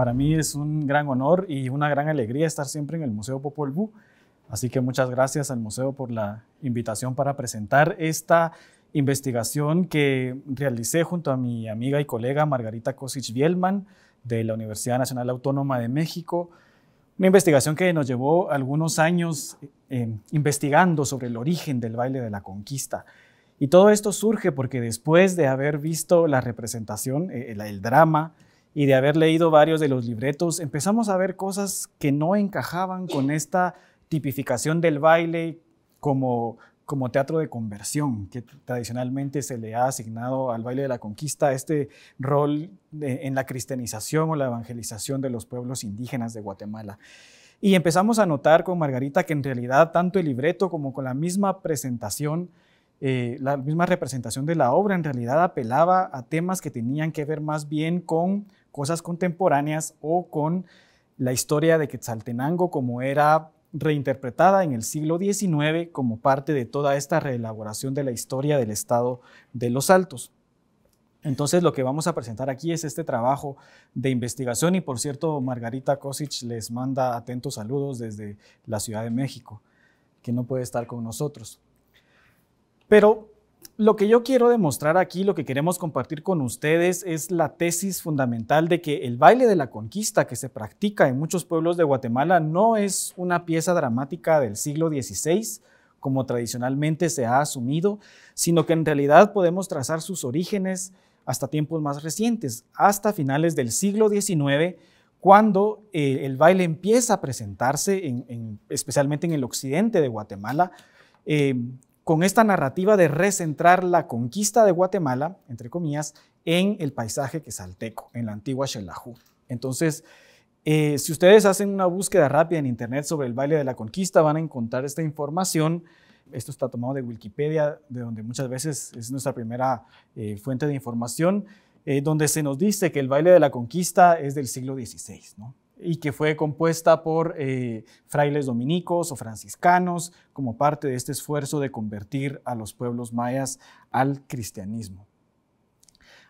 Para mí es un gran honor y una gran alegría estar siempre en el Museo Popol Vuh. Así que muchas gracias al museo por la invitación para presentar esta investigación que realicé junto a mi amiga y colega Margarita Kosic-Bielman de la Universidad Nacional Autónoma de México. Una investigación que nos llevó algunos años eh, investigando sobre el origen del baile de la conquista. Y todo esto surge porque después de haber visto la representación, eh, el drama, y de haber leído varios de los libretos, empezamos a ver cosas que no encajaban con esta tipificación del baile como, como teatro de conversión, que tradicionalmente se le ha asignado al baile de la conquista este rol en la cristianización o la evangelización de los pueblos indígenas de Guatemala. Y empezamos a notar con Margarita que en realidad tanto el libreto como con la misma presentación, eh, la misma representación de la obra en realidad apelaba a temas que tenían que ver más bien con cosas contemporáneas o con la historia de Quetzaltenango como era reinterpretada en el siglo XIX como parte de toda esta reelaboración de la historia del Estado de los Altos. Entonces lo que vamos a presentar aquí es este trabajo de investigación y por cierto Margarita Kosic les manda atentos saludos desde la Ciudad de México, que no puede estar con nosotros. Pero lo que yo quiero demostrar aquí, lo que queremos compartir con ustedes es la tesis fundamental de que el baile de la conquista que se practica en muchos pueblos de Guatemala no es una pieza dramática del siglo XVI, como tradicionalmente se ha asumido, sino que en realidad podemos trazar sus orígenes hasta tiempos más recientes, hasta finales del siglo XIX, cuando eh, el baile empieza a presentarse, especialmente en el occidente de Guatemala, eh, con esta narrativa de recentrar la conquista de Guatemala, entre comillas, en el paisaje quesalteco, en la antigua Xelajú. Entonces, eh, si ustedes hacen una búsqueda rápida en internet sobre el baile de la conquista, van a encontrar esta información. Esto está tomado de Wikipedia, de donde muchas veces es nuestra primera eh, fuente de información, eh, donde se nos dice que el baile de la conquista es del siglo XVI. ¿no? y que fue compuesta por eh, frailes dominicos o franciscanos como parte de este esfuerzo de convertir a los pueblos mayas al cristianismo.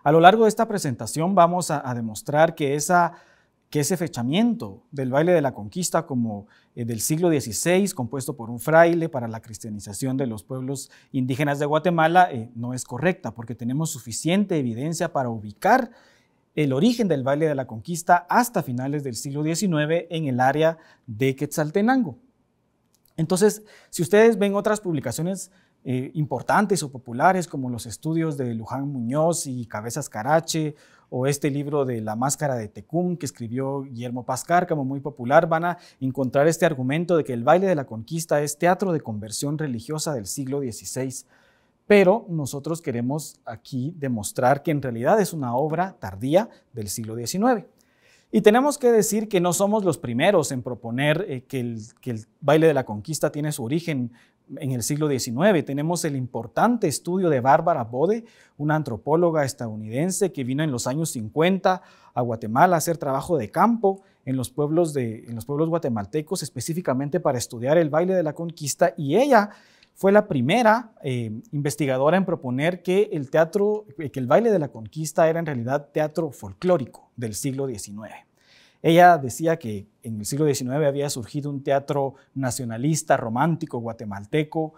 A lo largo de esta presentación vamos a, demostrar que, esa, que, ese fechamiento del baile de la conquista como eh, del siglo XVI, compuesto por un fraile para la cristianización de los pueblos indígenas de Guatemala, eh, no es correcta, porque tenemos suficiente evidencia para ubicar el origen del baile de la conquista hasta finales del siglo XIX en el área de Quetzaltenango. Entonces, si ustedes ven otras publicaciones eh, importantes o populares, como los estudios de Luján Muñoz y Cabezas Carache, o este libro de La Máscara de Tecum que escribió Guillermo Pascar, como muy popular, van a encontrar este argumento de que el baile de la conquista es teatro de conversión religiosa del siglo XVI pero nosotros queremos aquí demostrar que en realidad es una obra tardía del siglo XIX. Y tenemos que decir que no somos los primeros en proponer eh, que, el, baile de la conquista tiene su origen en el siglo XIX. Tenemos el importante estudio de Bárbara Bode, una antropóloga estadounidense que vino en los años 50 a Guatemala a hacer trabajo de campo en los pueblos guatemaltecos, específicamente para estudiar el baile de la conquista. Y ella fue la primera eh, investigadora en proponer que el teatro, que el baile de la conquista era en realidad teatro folclórico del siglo XIX. Ella decía que en el siglo XIX había surgido un teatro nacionalista, romántico, guatemalteco,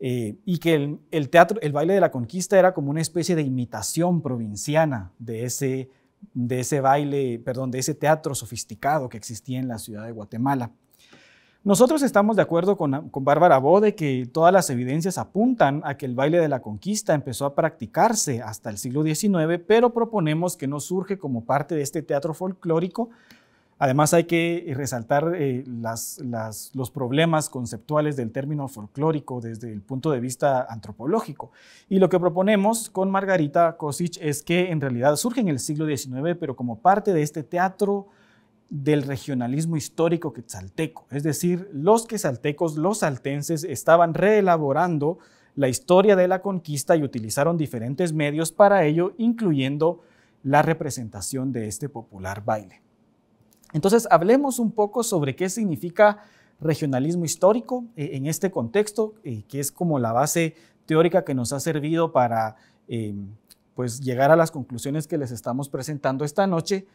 eh, y que el, el, teatro, el baile de la conquista era como una especie de imitación provinciana de ese, de ese baile, perdón, de ese teatro sofisticado que existía en la ciudad de Guatemala. Nosotros estamos de acuerdo con, Bárbara Bode que todas las evidencias apuntan a que el baile de la conquista empezó a practicarse hasta el siglo XIX, pero proponemos que no surge como parte de este teatro folclórico. Además hay que resaltar eh, los problemas conceptuales del término folclórico desde el punto de vista antropológico. Y lo que proponemos con Margarita Kosic es que en realidad surge en el siglo XIX, pero como parte de este teatro del regionalismo histórico quetzalteco, es decir, los quetzaltecos, los saltenses estaban reelaborando la historia de la conquista y utilizaron diferentes medios para ello, incluyendo la representación de este popular baile. Entonces, hablemos un poco sobre qué significa regionalismo histórico eh, en este contexto, eh, que es como la base teórica que nos ha servido para eh, pues, llegar a las conclusiones que les estamos presentando esta noche.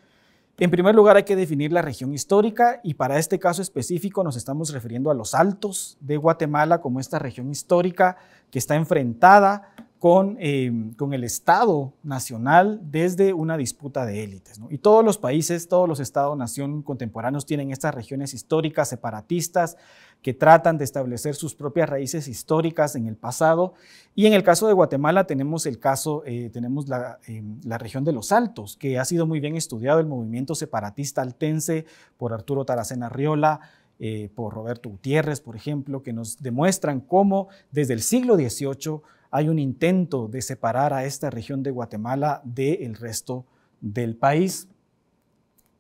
En primer lugar, hay que definir la región histórica y para este caso específico nos estamos refiriendo a los altos de Guatemala como esta región histórica que está enfrentada con, em, con, el Estado nacional desde una disputa de élites. Y todos los países, todos los Estados-nación contemporáneos tienen estas regiones históricas separatistas que tratan de establecer sus propias raíces históricas en el pasado. Y en el caso de Guatemala tenemos el caso, eh, tenemos la, em, la, región de los Altos, que ha sido muy bien estudiado el movimiento separatista altense por Arturo Taracena Riola, eh, por Roberto Gutiérrez, por ejemplo, que nos demuestran cómo desde el siglo XVIII hay un intento de separar a esta región de Guatemala del resto del país.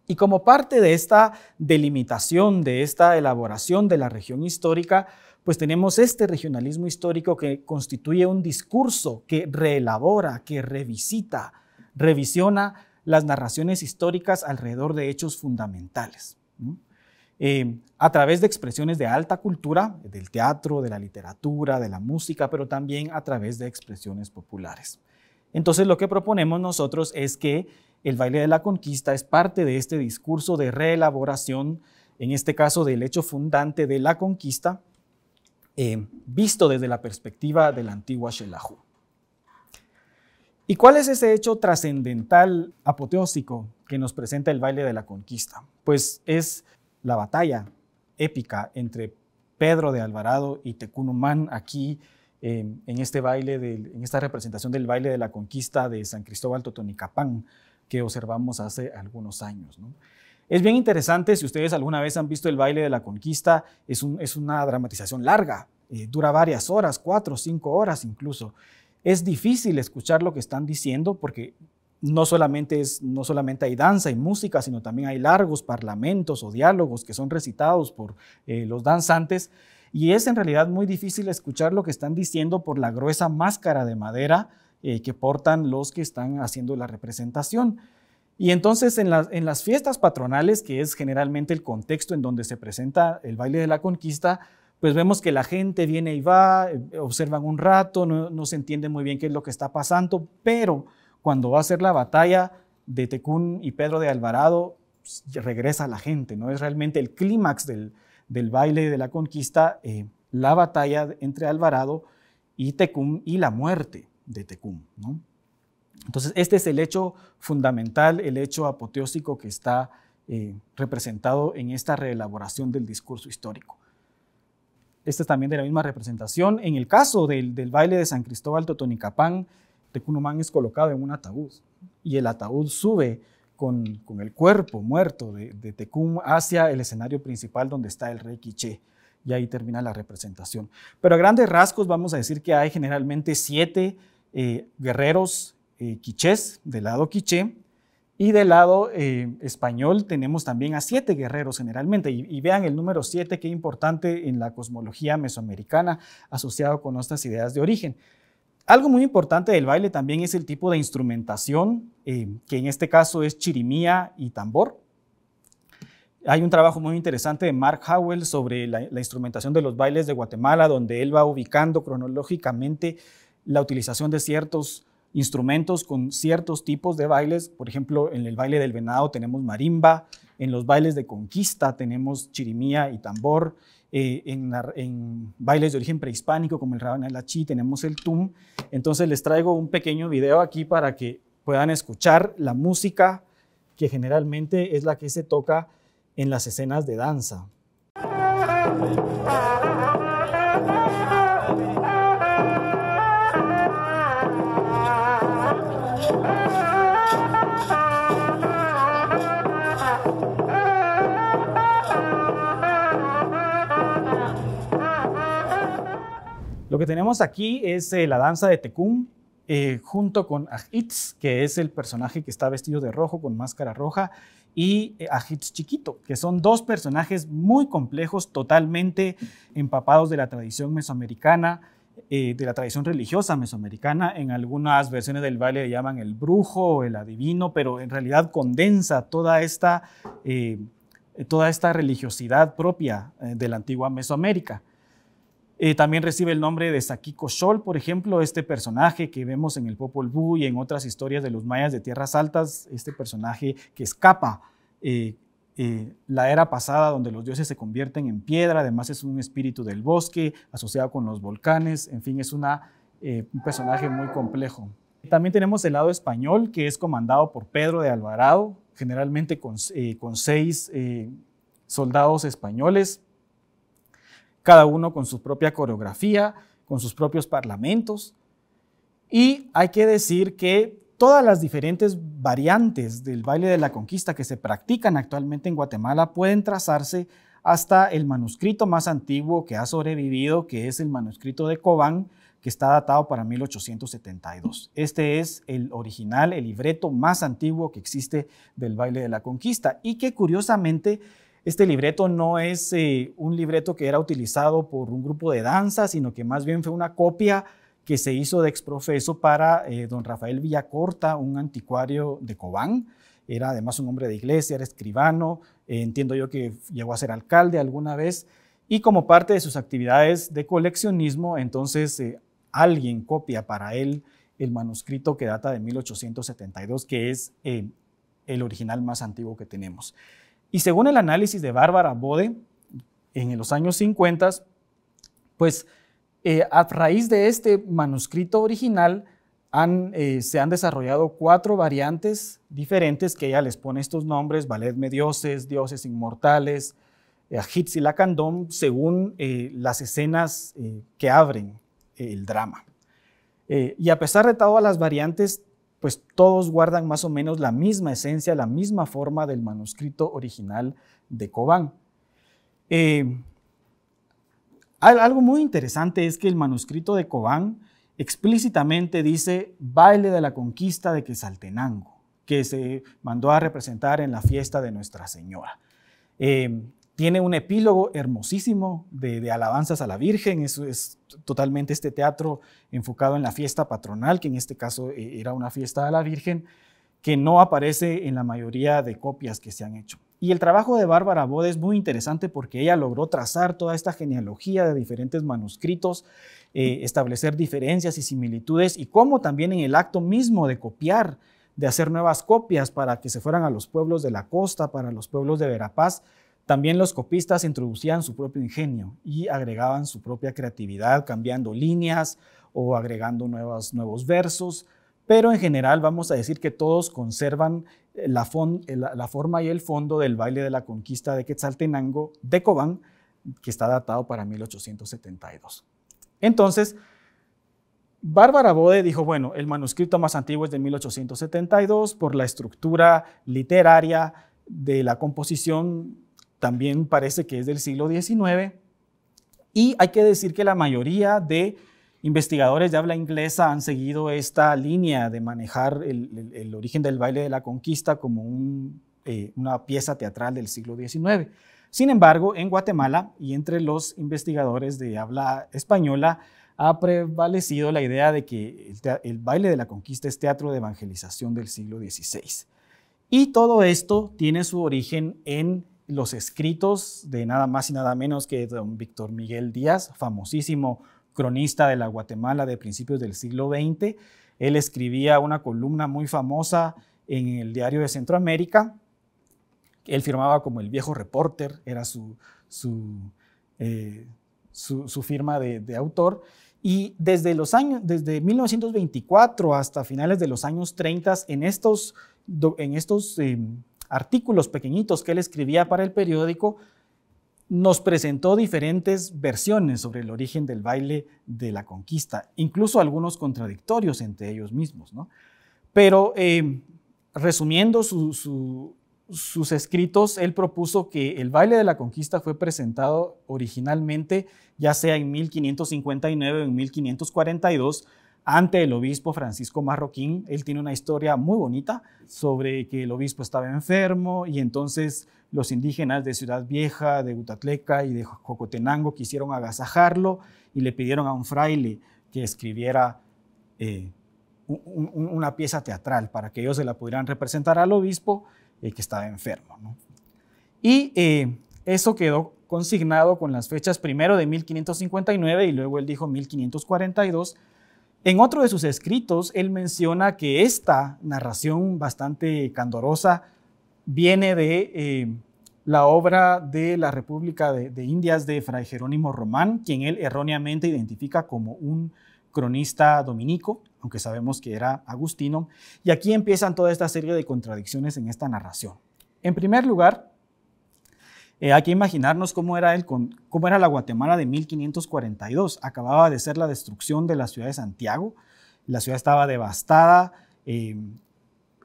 Y como parte de esta delimitación, de esta elaboración de la región histórica, pues tenemos este regionalismo histórico que constituye un discurso que reelabora, que revisita, revisiona las narraciones históricas alrededor de hechos fundamentales. Eh, a través de expresiones de alta cultura, del teatro, de la literatura, de la música, pero también a través de expresiones populares. Entonces lo que proponemos nosotros es que el baile de la conquista es parte de este discurso de reelaboración, en este caso del hecho fundante de la conquista, eh, visto desde la perspectiva de la antigua Shelahu. ¿Y cuál es ese hecho trascendental, apoteósico, que nos presenta el baile de la conquista? Pues es la batalla épica entre Pedro de Alvarado y Tecunumán aquí eh, en este baile, en esta representación del baile de la conquista de San Cristóbal Totonicapán que observamos hace algunos años. Es bien interesante, si ustedes alguna vez han visto el baile de la conquista, es, una dramatización larga, eh, dura varias horas, cuatro, cinco horas incluso. Es difícil escuchar lo que están diciendo porque no solamente, es, no solamente hay danza y música, sino también hay largos parlamentos o diálogos que son recitados por eh, los danzantes. Y es en realidad muy difícil escuchar lo que están diciendo por la gruesa máscara de madera eh, que portan los que están haciendo la representación. Y entonces en, las fiestas patronales, que es generalmente el contexto en donde se presenta el baile de la conquista, pues vemos que la gente viene y va, eh, observan un rato, no, no se entiende muy bien qué es lo que está pasando, pero cuando va a ser la batalla de Tecún y Pedro de Alvarado, pues, regresa la gente, ¿no? Es realmente el clímax del, baile de la conquista, eh, la batalla entre Alvarado y Tecún y la muerte de Tecún, Entonces, este es el hecho fundamental, el hecho apoteósico que está eh, representado en esta reelaboración del discurso histórico. Este es también de la misma representación. En el caso del, del baile de San Cristóbal Totonicapán, Tecumán es colocado en un ataúd y el ataúd sube con, el cuerpo muerto de, Tecum hacia el escenario principal donde está el rey Quiché. Y ahí termina la representación. Pero a grandes rasgos vamos a decir que hay generalmente siete eh, guerreros eh, quichés, del lado quiché, y del lado eh, español tenemos también a siete guerreros generalmente. Y, vean el número siete, qué importante en la cosmología mesoamericana asociado con nuestras ideas de origen. Algo muy importante del baile también es el tipo de instrumentación, eh, que en este caso es chirimía y tambor. Hay un trabajo muy interesante de Mark Howell sobre la, la instrumentación de los bailes de Guatemala, donde él va ubicando cronológicamente la utilización de ciertos instrumentos con ciertos tipos de bailes. Por ejemplo, en el baile del venado tenemos marimba, en los bailes de conquista tenemos chirimía y tambor, eh, en, bailes de origen prehispánico como el chi tenemos el Tum. Entonces les traigo un pequeño video aquí para que puedan escuchar la música que generalmente es la que se toca en las escenas de danza. Lo que tenemos aquí es eh, la danza de Tecum, eh, junto con Ajitz, que es el personaje que está vestido de rojo con máscara roja, y eh, Ajitz Chiquito, que son dos personajes muy complejos, totalmente empapados de la tradición mesoamericana, de la tradición religiosa mesoamericana. En algunas versiones del baile le llaman el brujo o el adivino, pero en realidad condensa toda esta, toda esta religiosidad propia de la antigua Mesoamérica. Eh, también recibe el nombre de Saquico Shol, por ejemplo, este personaje que vemos en el Popol Vuh y en otras historias de los mayas de tierras altas, este personaje que escapa eh, eh, la era pasada donde los dioses se convierten en piedra, además es un espíritu del bosque asociado con los volcanes, en fin, es un personaje muy complejo. También tenemos el lado español, que es comandado por Pedro de Alvarado, generalmente con seis soldados españoles cada uno con su propia coreografía, con sus propios parlamentos. Y hay que decir que todas las diferentes variantes del baile de la conquista que se practican actualmente en Guatemala pueden trazarse hasta el manuscrito más antiguo que ha sobrevivido, que es el manuscrito de Cobán, que está datado para 1872. Este es el original, el libreto más antiguo que existe del baile de la conquista y que curiosamente este libreto no es eh, un libreto que era utilizado por un grupo de danza, sino que más bien fue una copia que se hizo de exprofeso para eh, don Rafael Villacorta, un anticuario de Cobán. Era además un hombre de iglesia, era escribano, eh, entiendo yo que llegó a ser alcalde alguna vez. Y como parte de sus actividades de coleccionismo, entonces alguien copia para él el manuscrito que data de 1872, que es el original más antiguo que tenemos. Y según el análisis de Bárbara Bode, en los años 50, pues eh, a raíz de este manuscrito original eh, se han desarrollado cuatro variantes diferentes que ella les pone estos nombres, Valedme Dioses, Dioses Inmortales, Hitz eh, y Lacandón, según las escenas que abren el drama. y a pesar de todas las variantes, pues todos guardan más o menos la misma esencia, la misma forma del manuscrito original de Cobán. Eh, algo muy interesante es que el manuscrito de Cobán explícitamente dice baile de la conquista de Quetzaltenango, que se mandó a representar en la fiesta de Nuestra Señora. Eh, tiene un epílogo hermosísimo de, alabanzas a la Virgen, es, totalmente este teatro enfocado en la fiesta patronal, que en este caso eh, era una fiesta a la Virgen, que no aparece en la mayoría de copias que se han hecho. Y el trabajo de Bárbara Bode es muy interesante porque ella logró trazar toda esta genealogía de diferentes manuscritos, eh, establecer diferencias y similitudes, y cómo también en el acto mismo de copiar, de hacer nuevas copias para que se fueran a los pueblos de la costa, para los pueblos de Verapaz, también los copistas introducían su propio ingenio y agregaban su propia creatividad, cambiando líneas o agregando nuevos versos, pero en general vamos a decir que todos conservan eh, la, la forma y el fondo del baile de la conquista de Quetzaltenango de Cobán, que está datado para 1872. Entonces, Bárbara Bode dijo, bueno, el manuscrito más antiguo es de 1872 por la estructura literaria de la composición también parece que es del siglo XIX, y hay que decir que la mayoría de investigadores de habla inglesa han seguido esta línea de manejar el, origen del baile de la conquista como eh, una pieza teatral del siglo XIX. Sin embargo, en Guatemala y entre los investigadores de habla española ha prevalecido la idea de que el baile de la conquista es teatro de evangelización del siglo XVI. Y todo esto tiene su origen en los escritos de nada más y nada menos que don Víctor Miguel Díaz, famosísimo cronista de la Guatemala de principios del siglo XX. Él escribía una columna muy famosa en el diario de Centroamérica. Él firmaba como el viejo reporter, era su, su, eh, su, firma de, autor. Y desde, los años, desde 1924 hasta finales de los años 30, en estos, en estos em, artículos pequeñitos que él escribía para el periódico, nos presentó diferentes versiones sobre el origen del baile de la conquista, incluso algunos contradictorios entre ellos mismos. Pero eh, resumiendo sus escritos, él propuso que el baile de la conquista fue presentado originalmente, ya sea en 1559 o en 1542, ante el obispo Francisco Marroquín. Él tiene una historia muy bonita sobre que el obispo estaba enfermo y entonces los indígenas de Ciudad Vieja, de Utatleca y de Jocotenango quisieron agasajarlo y le pidieron a un fraile que escribiera eh, una pieza teatral para que ellos se la pudieran representar al obispo eh, que estaba enfermo. Y eh, eso quedó consignado con las fechas primero de 1559 y luego él dijo 1542 en otro de sus escritos, él menciona que esta narración bastante candorosa viene de eh, la obra de la República de, Indias de Fray Jerónimo Román, quien él erróneamente identifica como un cronista dominico, aunque sabemos que era agustino. Y aquí empiezan toda esta serie de contradicciones en esta narración. En primer lugar, eh, hay que imaginarnos cómo era, el, cómo era la Guatemala de 1542. Acababa de ser la destrucción de la ciudad de Santiago. La ciudad estaba devastada. Eh,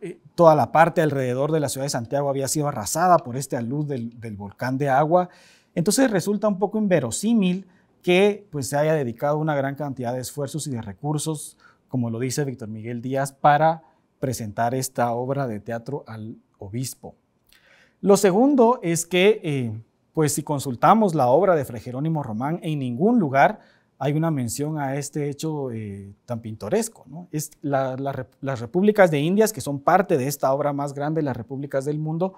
eh, toda la parte alrededor de la ciudad de Santiago había sido arrasada por este alud del, del volcán de agua. Entonces resulta un poco inverosímil que pues, se haya dedicado una gran cantidad de esfuerzos y de recursos, como lo dice Víctor Miguel Díaz, para presentar esta obra de teatro al obispo. Lo segundo es que, eh, pues si consultamos la obra de Fray Jerónimo Román, en ningún lugar hay una mención a este hecho eh, tan pintoresco. Es las repúblicas de Indias, que son parte de esta obra más grande, las repúblicas del mundo,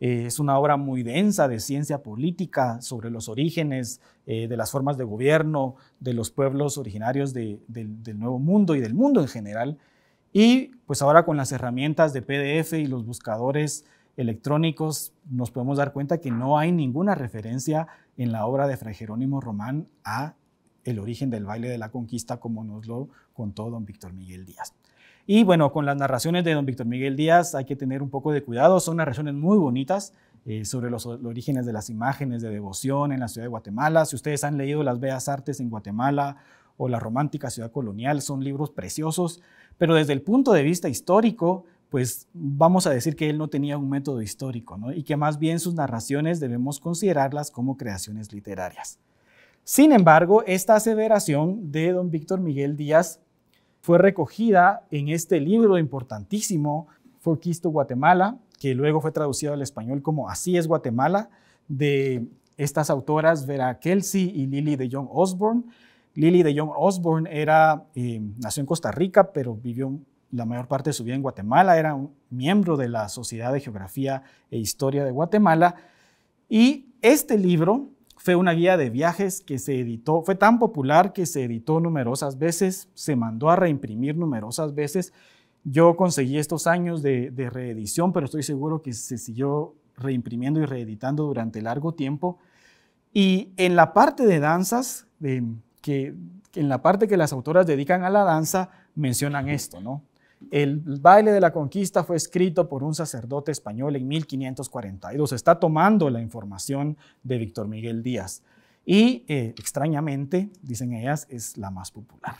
eh, es una obra muy densa de ciencia política sobre los orígenes de las formas de gobierno, de los pueblos originarios del Nuevo Mundo y del mundo en general. Y pues ahora con las herramientas de PDF y los buscadores electrónicos, nos podemos dar cuenta que no hay ninguna referencia en la obra de Fray Jerónimo Román a el origen del baile de la conquista, como nos lo contó don Víctor Miguel Díaz. Y bueno, con las narraciones de don Víctor Miguel Díaz hay que tener un poco de cuidado, son narraciones muy bonitas eh, sobre los, los, orígenes de las imágenes de devoción en la ciudad de Guatemala. Si ustedes han leído Las Bellas Artes en Guatemala o La Romántica Ciudad Colonial, son libros preciosos, pero desde el punto de vista histórico, pues vamos a decir que él no tenía un método histórico, y que más bien sus narraciones debemos considerarlas como creaciones literarias. Sin embargo, esta aseveración de don Víctor Miguel Díaz fue recogida en este libro importantísimo, Forquisto Guatemala, que luego fue traducido al español como Así es Guatemala, de estas autoras Vera Kelsey y Lily de John Osborne. Lily de John Osborne era, eh, nació en Costa Rica, pero vivió la mayor parte de su vida en Guatemala, era un miembro de la Sociedad de Geografía e Historia de Guatemala. Y este libro fue una guía de viajes que se editó, fue tan popular que se editó numerosas veces, se mandó a reimprimir numerosas veces. Yo conseguí estos años de, reedición, pero estoy seguro que se siguió reimprimiendo y reeditando durante largo tiempo. Y en la parte de danzas, que, en la parte que las autoras dedican a la danza, mencionan esto, ¿no? El baile de la conquista fue escrito por un sacerdote español en 1542. Está tomando la información de Víctor Miguel Díaz. Y eh, extrañamente, dicen ellas, es la más popular.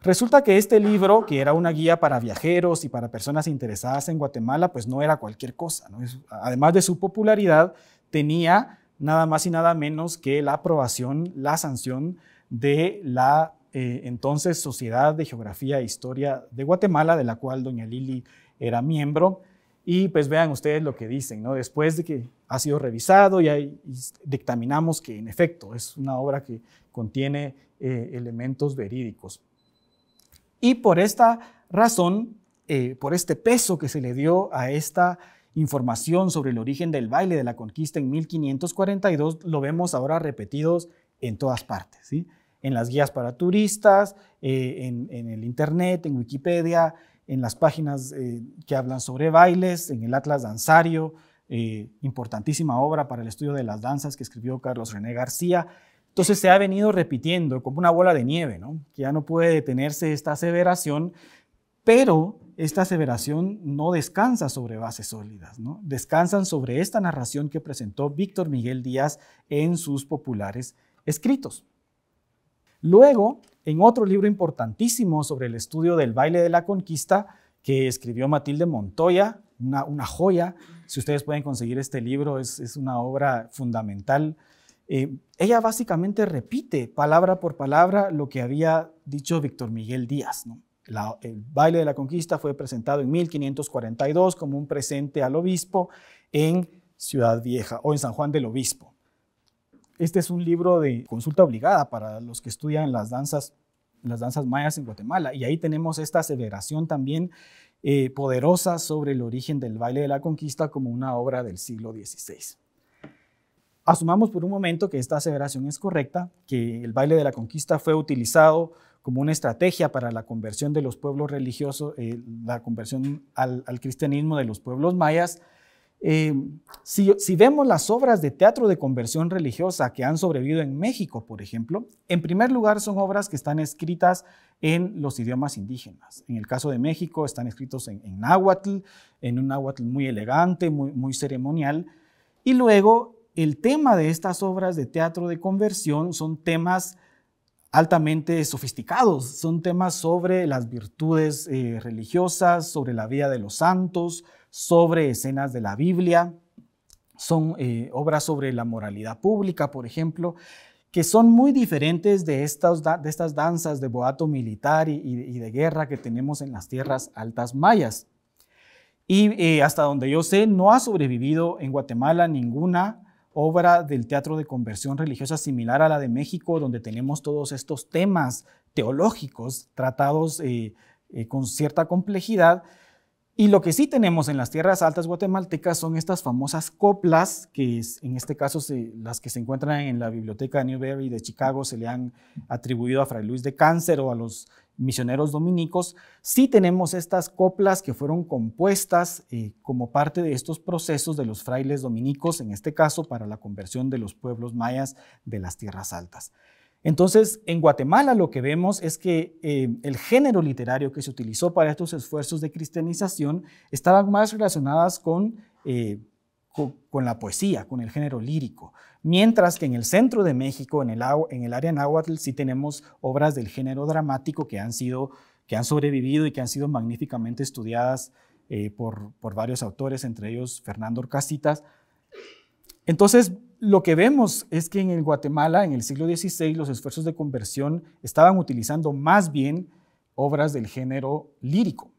Resulta que este libro, que era una guía para viajeros y para personas interesadas en Guatemala, pues no era cualquier cosa. Además de su popularidad, tenía nada más y nada menos que la aprobación, la sanción de la eh, entonces Sociedad de Geografía e Historia de Guatemala, de la cual doña Lili era miembro. Y pues vean ustedes lo que dicen, ¿no? Después de que ha sido revisado y, dictaminamos que en efecto es una obra que contiene eh, elementos verídicos. Y por esta razón, eh, por este peso que se le dio a esta información sobre el origen del baile de la conquista en 1542, lo vemos ahora repetidos en todas partes, ¿sí? en las guías para turistas, eh, en, el Internet, en Wikipedia, en las páginas eh, que hablan sobre bailes, en el Atlas Danzario, eh, importantísima obra para el estudio de las danzas que escribió Carlos René García. Entonces se ha venido repitiendo como una bola de nieve, que ya no puede detenerse esta aseveración, pero esta aseveración no descansa sobre bases sólidas, ¿no? descansan sobre esta narración que presentó Víctor Miguel Díaz en sus populares escritos. Luego, en otro libro importantísimo sobre el estudio del baile de la conquista que escribió Matilde Montoya, una, joya, si ustedes pueden conseguir este libro, es, una obra fundamental. Eh, ella básicamente repite palabra por palabra lo que había dicho Víctor Miguel Díaz. el baile de la conquista fue presentado en 1542 como un presente al obispo en Ciudad Vieja o en San Juan del Obispo. Este es un libro de consulta obligada para los que estudian las danzas, mayas en Guatemala. Y ahí tenemos esta aseveración también eh, poderosa sobre el origen del baile de la conquista como una obra del siglo XVI. Asumamos por un momento que esta aseveración es correcta, que el baile de la conquista fue utilizado como una estrategia para la conversión de los pueblos religiosos, eh, la conversión al cristianismo de los pueblos mayas, eh, si, vemos las obras de teatro de conversión religiosa que han sobrevivido en México, por ejemplo, en primer lugar son obras que están escritas en los idiomas indígenas. En el caso de México están escritos en, náhuatl, en un náhuatl muy elegante, muy, ceremonial. Y luego el tema de estas obras de teatro de conversión son temas altamente sofisticados, son temas sobre las virtudes eh, religiosas, sobre la vida de los santos, sobre escenas de la Biblia, son eh, obras sobre la moralidad pública, por ejemplo, que son muy diferentes de estas, de estas danzas de boato militar y, de guerra que tenemos en las tierras altas mayas. Y eh, hasta donde yo sé, no ha sobrevivido en Guatemala ninguna obra del teatro de conversión religiosa similar a la de México, donde tenemos todos estos temas teológicos tratados eh, con cierta complejidad y lo que sí tenemos en las tierras altas guatemaltecas son estas famosas coplas, que en este caso las que se encuentran en la biblioteca de Newberry de Chicago se le han atribuido a Fray Luis de Cáncer o a los misioneros dominicos. Sí tenemos estas coplas que fueron compuestas eh, como parte de estos procesos de los frailes dominicos, en este caso para la conversión de los pueblos mayas de las tierras altas. Entonces, en Guatemala lo que vemos es que eh, el género literario que se utilizó para estos esfuerzos de cristianización estaban más relacionadas con, eh, con, la poesía, con el género lírico. Mientras que en el centro de México, en el, en el área náhuatl, sí tenemos obras del género dramático que han, sido, que han sobrevivido y que han sido magníficamente estudiadas eh, por, por varios autores, entre ellos Fernando Orcasitas. Entonces, lo que vemos es que en el Guatemala, en el siglo XVI, los esfuerzos de conversión estaban utilizando más bien obras del género lírico.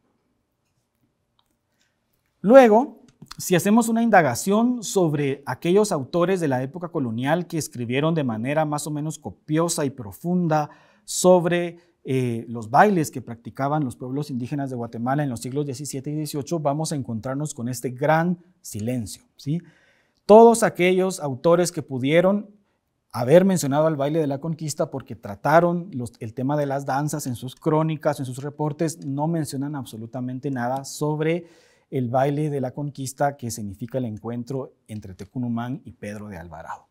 Luego, si hacemos una indagación sobre aquellos autores de la época colonial que escribieron de manera más o menos copiosa y profunda sobre eh, los bailes que practicaban los pueblos indígenas de Guatemala en los siglos XVII y XVIII, vamos a encontrarnos con este gran silencio. ¿sí? todos aquellos autores que pudieron haber mencionado al baile de la conquista porque trataron el tema de las danzas en sus crónicas, en sus reportes, no mencionan absolutamente nada sobre el baile de la conquista que significa el encuentro entre Tecunumán y Pedro de Alvarado.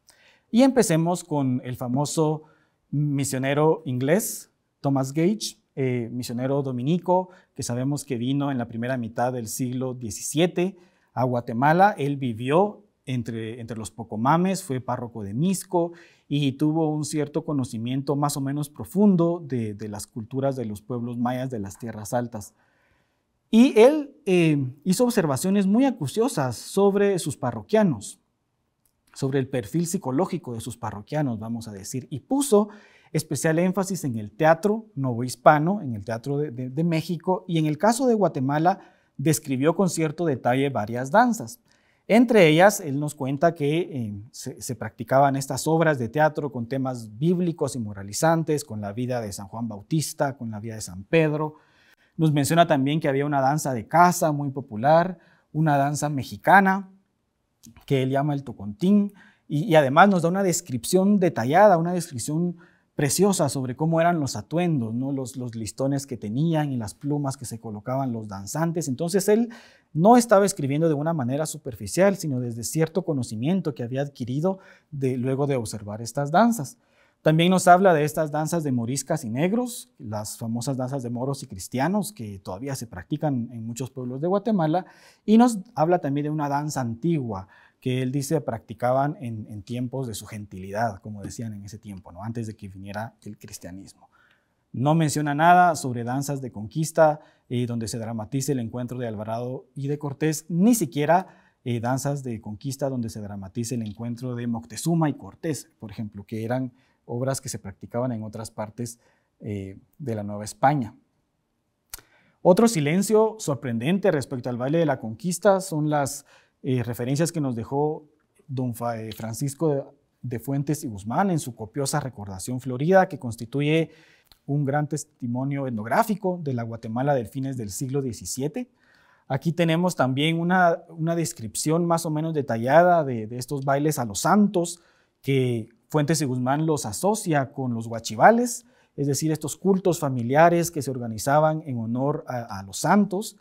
Y empecemos con el famoso misionero inglés, Thomas Gage, eh, misionero dominico, que sabemos que vino en la primera mitad del siglo XVII a Guatemala. Él vivió entre, los pocomames, fue párroco de Misco y tuvo un cierto conocimiento más o menos profundo de, las culturas de los pueblos mayas de las tierras altas. Y él eh, hizo observaciones muy acuciosas sobre sus parroquianos, sobre el perfil psicológico de sus parroquianos, vamos a decir, y puso especial énfasis en el teatro novohispano, en el teatro de México, y en el caso de Guatemala describió con cierto detalle varias danzas. Entre ellas, él nos cuenta que eh, se, practicaban estas obras de teatro con temas bíblicos y moralizantes, con la vida de San Juan Bautista, con la vida de San Pedro. Nos menciona también que había una danza de caza muy popular, una danza mexicana, que él llama el tocontín, y, y además nos da una descripción detallada, una descripción preciosa sobre cómo eran los atuendos, ¿no? los, los listones que tenían y las plumas que se colocaban los danzantes. Entonces él no estaba escribiendo de una manera superficial, sino desde cierto conocimiento que había adquirido de, luego de observar estas danzas. También nos habla de estas danzas de moriscas y negros, las famosas danzas de moros y cristianos que todavía se practican en muchos pueblos de Guatemala, y nos habla también de una danza antigua que él dice practicaban en, tiempos de su gentilidad, como decían en ese tiempo, ¿no? antes de que viniera el cristianismo. No menciona nada sobre danzas de conquista, eh, donde se dramatice el encuentro de Alvarado y de Cortés, ni siquiera eh, danzas de conquista donde se dramatice el encuentro de Moctezuma y Cortés, por ejemplo, que eran obras que se practicaban en otras partes eh, de la Nueva España. Otro silencio sorprendente respecto al baile de la conquista son las eh, referencias que nos dejó don eh, Francisco de, Fuentes y Guzmán en su copiosa recordación florida, que constituye un gran testimonio etnográfico de la Guatemala del fines del siglo XVII. Aquí tenemos también una, descripción más o menos detallada de, estos bailes a los santos, que Fuentes y Guzmán los asocia con los guachivales, es decir, estos cultos familiares que se organizaban en honor a los santos.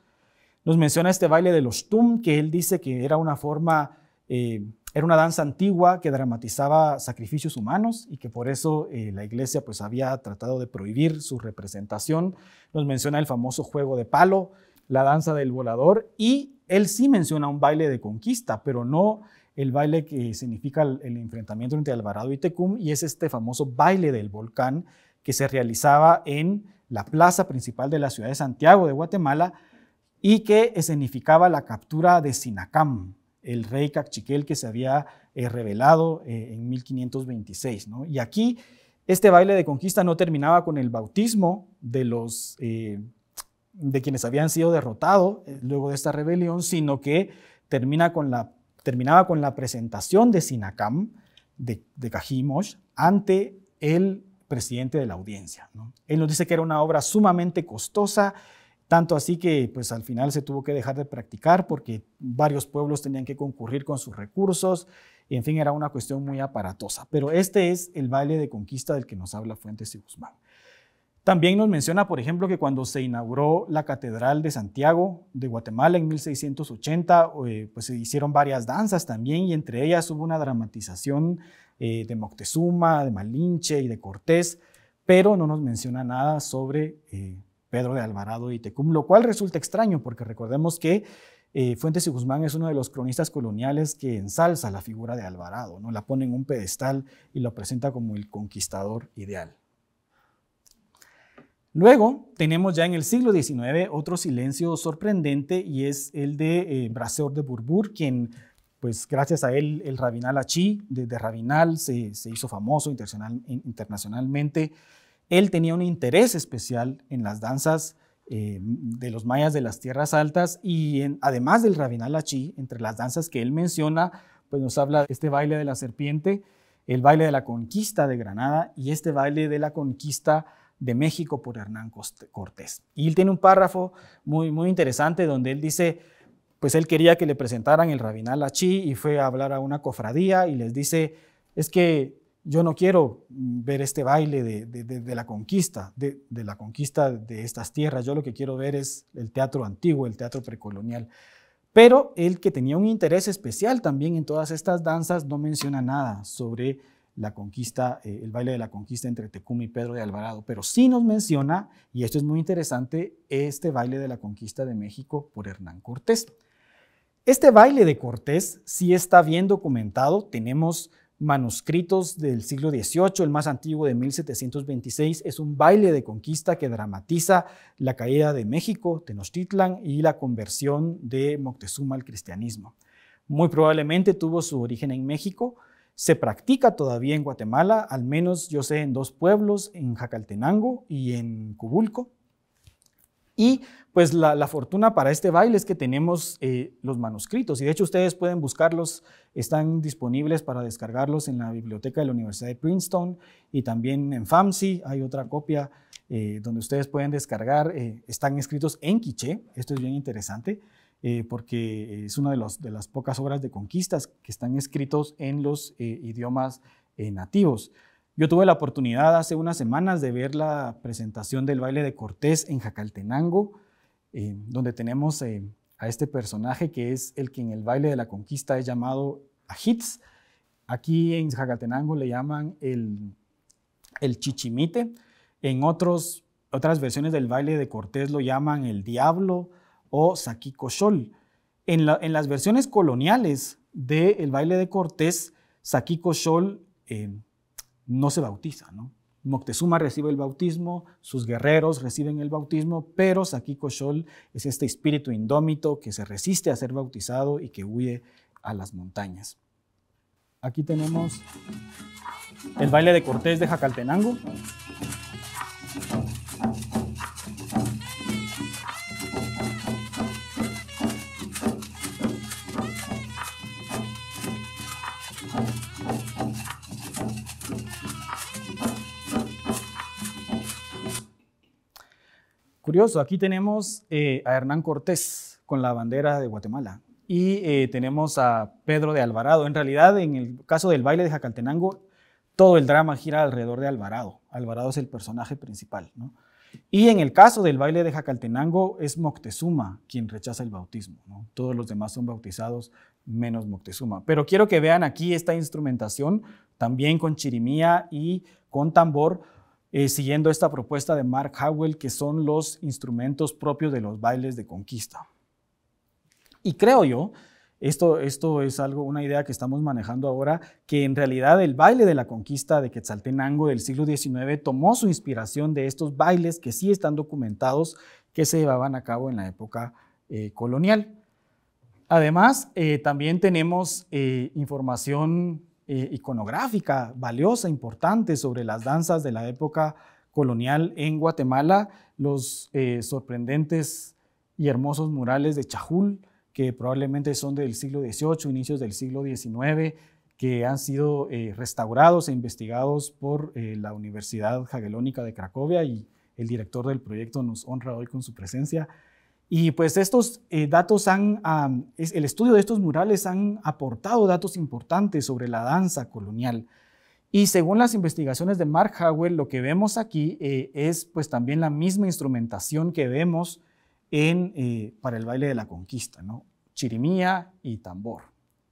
Nos menciona este baile de los tum, que él dice que era una forma, eh, era una danza antigua que dramatizaba sacrificios humanos y que por eso eh, la iglesia pues había tratado de prohibir su representación. Nos menciona el famoso juego de palo, la danza del volador y él sí menciona un baile de conquista, pero no el baile que significa el enfrentamiento entre Alvarado y Tecum y es este famoso baile del volcán que se realizaba en la plaza principal de la ciudad de Santiago de Guatemala y que escenificaba la captura de Sinacam, el rey Cachiquel que se había eh, revelado eh, en 1526. Y aquí este baile de conquista no terminaba con el bautismo de los eh, de quienes habían sido derrotados luego de esta rebelión, sino que termina con la, terminaba con la presentación de Sinacam, de, Cajimos ante el presidente de la audiencia. Él nos dice que era una obra sumamente costosa, tanto así que pues al final se tuvo que dejar de practicar porque varios pueblos tenían que concurrir con sus recursos y en fin era una cuestión muy aparatosa. Pero este es el baile de conquista del que nos habla Fuentes y Guzmán. También nos menciona, por ejemplo, que cuando se inauguró la Catedral de Santiago de Guatemala en 1680, eh, pues se hicieron varias danzas también y entre ellas hubo una dramatización eh, de Moctezuma, de Malinche y de Cortés, pero no nos menciona nada sobre eh, Pedro de Alvarado y Tecum, lo cual resulta extraño porque recordemos que eh, Fuentes y Guzmán es uno de los cronistas coloniales que ensalza la figura de Alvarado, ¿no? la pone en un pedestal y lo presenta como el conquistador ideal. Luego tenemos ya en el siglo XIX otro silencio sorprendente y es el de eh, Braseor de Burbur, quien pues gracias a él el Rabinal Achí, de Rabinal se, se hizo famoso internacionalmente él tenía un interés especial en las danzas eh, de los mayas de las tierras altas y además del rabinalachi, entre las danzas que él menciona, pues nos habla este baile de la serpiente, el baile de la conquista de Granada y este baile de la conquista de México por Hernán Cortés. Y él tiene un párrafo muy, muy interesante donde él dice, pues él quería que le presentaran el rabinal Achí y fue a hablar a una cofradía y les dice, es que yo no quiero ver este baile de, la conquista, de, la conquista de estas tierras, yo lo que quiero ver es el teatro antiguo, el teatro precolonial. Pero el que tenía un interés especial también en todas estas danzas no menciona nada sobre la conquista, eh, el baile de la conquista entre Tecum y Pedro de Alvarado, pero sí nos menciona, y esto es muy interesante, este baile de la conquista de México por Hernán Cortés. Este baile de Cortés sí está bien documentado, tenemos manuscritos del siglo XVIII, el más antiguo de 1726, es un baile de conquista que dramatiza la caída de México, Tenochtitlan y la conversión de Moctezuma al cristianismo. Muy probablemente tuvo su origen en México, se practica todavía en Guatemala, al menos yo sé en dos pueblos, en Jacaltenango y en Cubulco. Y pues la, fortuna para este baile es que tenemos eh, los manuscritos y de hecho ustedes pueden buscarlos, están disponibles para descargarlos en la biblioteca de la Universidad de Princeton y también en FAMSI hay otra copia eh, donde ustedes pueden descargar, eh, están escritos en quiché, esto es bien interesante porque es una de, de, las pocas obras de conquistas que están escritos en los idiomas nativos. Yo tuve la oportunidad hace unas semanas de ver la presentación del baile de Cortés en Jacaltenango, eh, donde tenemos eh, a este personaje que es el que en el baile de la conquista es llamado Ajitz. Aquí en Jacaltenango le llaman el, chichimite. En otros, otras versiones del baile de Cortés lo llaman el diablo o Saquico En, en las versiones coloniales del baile de Cortés, Saquico Eh, no se bautiza, Moctezuma recibe el bautismo, sus guerreros reciben el bautismo, pero Saquí Cochol es este espíritu indómito que se resiste a ser bautizado y que huye a las montañas. Aquí tenemos el baile de Cortés de Jacaltenango. curioso, aquí tenemos eh, a Hernán Cortés con la bandera de Guatemala y eh, tenemos a Pedro de Alvarado. En realidad, en el caso del baile de Jacaltenango, todo el drama gira alrededor de Alvarado. Alvarado es el personaje principal. Y en el caso del baile de Jacaltenango, es Moctezuma quien rechaza el bautismo. Todos los demás son bautizados menos Moctezuma. Pero quiero que vean aquí esta instrumentación, también con chirimía y con tambor, eh, siguiendo esta propuesta de Mark Howell, que son los instrumentos propios de los bailes de conquista. Y creo yo, esto, esto es algo, una idea que estamos manejando ahora, que en realidad el baile de la conquista de Quetzaltenango del siglo XIX tomó su inspiración de estos bailes que sí están documentados que se llevaban a cabo en la época eh, colonial. Además, eh, también tenemos información eh, iconográfica, valiosa, importante sobre las danzas de la época colonial en Guatemala, los eh, sorprendentes y hermosos murales de Chajul, que probablemente son del siglo XVIII, inicios del siglo XIX, que han sido eh, restaurados e investigados por la Universidad Jagelónica de Cracovia y el director del proyecto nos honra hoy con su presencia. Y pues estos eh, datos han, el estudio de estos murales han aportado datos importantes sobre la danza colonial. Y según las investigaciones de Mark Howell, lo que vemos aquí eh, es pues también la misma instrumentación que vemos eh, para el baile de la conquista, ¿no? Chirimía y tambor.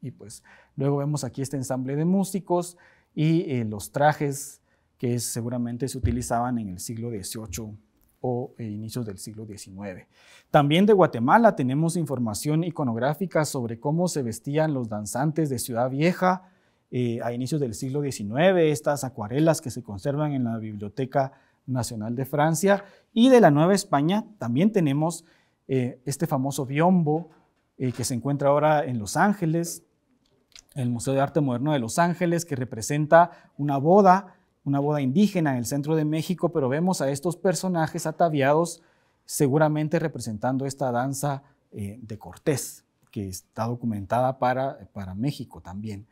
Y pues luego vemos aquí este ensamble de músicos y los trajes que seguramente se utilizaban en el siglo XVIII o e inicios del siglo XIX. También de Guatemala tenemos información iconográfica sobre cómo se vestían los danzantes de Ciudad Vieja eh, a inicios del siglo XIX, estas acuarelas que se conservan en la Biblioteca Nacional de Francia y de la Nueva España también tenemos eh, este famoso biombo eh, que se encuentra ahora en Los Ángeles, el Museo de Arte Moderno de Los Ángeles, que representa una boda una boda indígena en el centro de México, pero vemos a estos personajes ataviados seguramente representando esta danza eh, de Cortés, que está documentada para, para México también.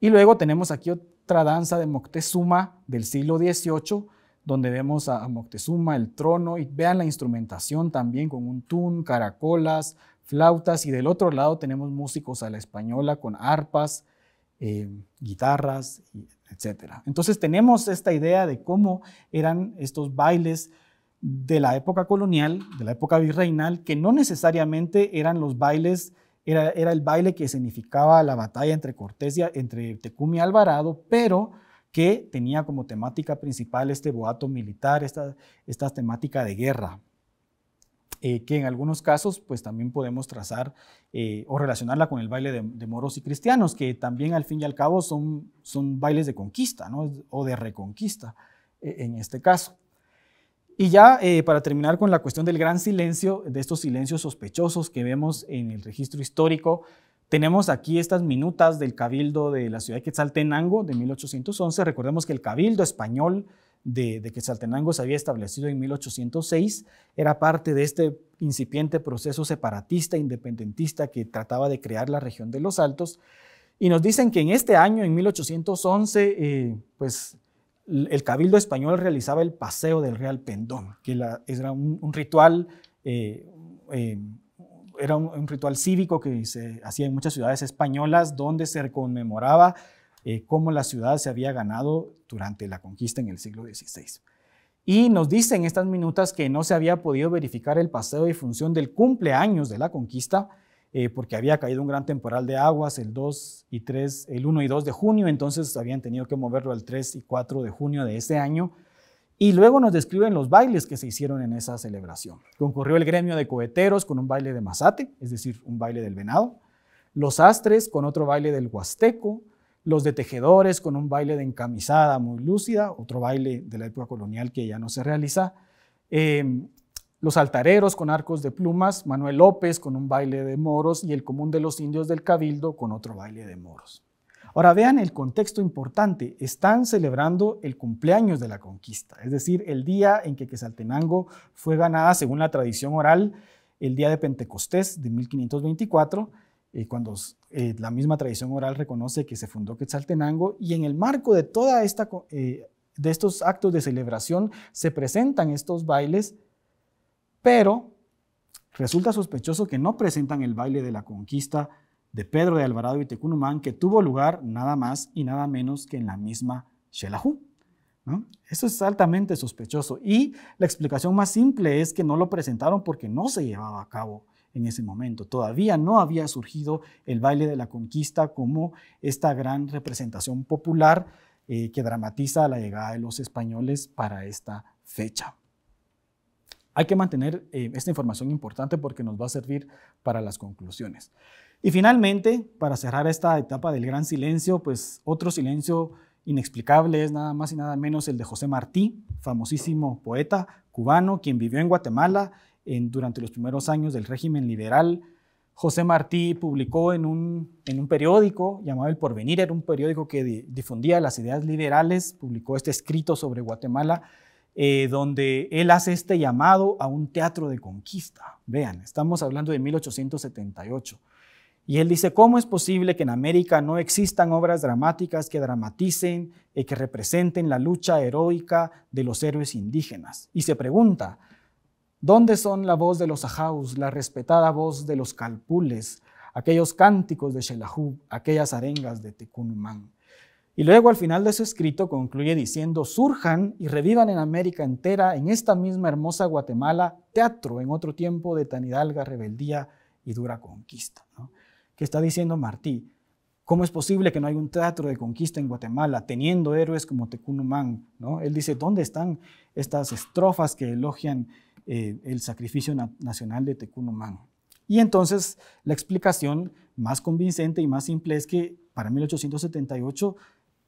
Y luego tenemos aquí otra danza de Moctezuma del siglo XVIII, donde vemos a Moctezuma, el trono, y vean la instrumentación también con un tun, caracolas, flautas, y del otro lado tenemos músicos a la española con arpas, eh, guitarras, etc. Entonces tenemos esta idea de cómo eran estos bailes de la época colonial, de la época virreinal, que no necesariamente eran los bailes, era, el baile que significaba la batalla entre Cortés y, entre Tecum y Alvarado, pero que tenía como temática principal este boato militar, esta, esta temática de guerra. Eh, que en algunos casos pues también podemos trazar eh, o relacionarla con el baile de, moros y cristianos, que también al fin y al cabo son, bailes de conquista o de reconquista e, en este caso. Y ya eh, para terminar con la cuestión del gran silencio, de estos silencios sospechosos que vemos en el registro histórico, tenemos aquí estas minutas del Cabildo de la ciudad de Quetzaltenango de 1811. Recordemos que el Cabildo español de, que Saltenango se había establecido en 1806, era parte de este incipiente proceso separatista, independentista que trataba de crear la región de los Altos. Y nos dicen que en este año, en 1811, eh, pues el cabildo español realizaba el paseo del Real Pendón, que era un, ritual... Eh, eh, era un, ritual cívico que se hacía en muchas ciudades españolas donde se conmemoraba eh, cómo la ciudad se había ganado durante la conquista en el siglo XVI. Y nos dicen estas minutas que no se había podido verificar el paseo y función del cumpleaños de la conquista, eh, porque había caído un gran temporal de aguas el y el 1 y 2 de junio, entonces habían tenido que moverlo al 3 y 4 de junio de ese año. Y luego nos describen los bailes que se hicieron en esa celebración. Concurrió el gremio de coheteros con un baile de masate, es decir, un baile del venado, los astres con otro baile del huasteco, los de tejedores con un baile de encamisada muy lúcida, otro baile de la época colonial que ya no se realiza. Em, los altareros con arcos de plumas, Manuel López con un baile de moros y el común de los indios del Cabildo con otro baile de moros. Ahora vean el contexto importante, están celebrando el cumpleaños de la conquista, es decir, el día en que Quetzaltenango fue ganada según la tradición oral, el día de Pentecostés de 1524 eh, cuando eh, la misma tradición oral reconoce que se fundó Quetzaltenango y en el marco de toda esta, eh, de estos actos de celebración se presentan estos bailes, pero resulta sospechoso que no presentan el baile de la conquista de Pedro de Alvarado y Tecunumán, que tuvo lugar nada más y nada menos que en la misma Xelajú. Eso es altamente sospechoso. Y la explicación más simple es que no lo presentaron porque no se llevaba a cabo en ese momento. Todavía no había surgido el baile de la conquista como esta gran representación popular eh, que dramatiza la llegada de los españoles para esta fecha. Hay que mantener eh, esta información importante porque nos va a servir para las conclusiones. Y finalmente, para cerrar esta etapa del gran silencio, pues otro silencio inexplicable es nada más y nada menos el de José Martí, famosísimo poeta cubano, quien vivió en Guatemala durante los primeros años del régimen liberal. José Martí publicó en un, periódico llamado El Porvenir, era un periódico que difundía las ideas liberales, publicó este escrito sobre Guatemala, eh, donde él hace este llamado a un teatro de conquista. Vean, estamos hablando de 1878. Y él dice, ¿cómo es posible que en América no existan obras dramáticas que dramaticen y eh, que representen la lucha heroica de los héroes indígenas? Y se pregunta, ¿Dónde son la voz de los ajaus, la respetada voz de los calpules, aquellos cánticos de shellahú aquellas arengas de Tecunumán? Y luego al final de su escrito concluye diciendo, surjan y revivan en América entera, en esta misma hermosa Guatemala, teatro en otro tiempo de tan hidalga rebeldía y dura conquista. ¿no? ¿Qué está diciendo Martí? ¿Cómo es posible que no haya un teatro de conquista en Guatemala teniendo héroes como Tecunumán? ¿no? Él dice, ¿dónde están estas estrofas que elogian eh, el sacrificio nacional de Tecumumán. Y entonces la explicación más convincente y más simple es que para 1878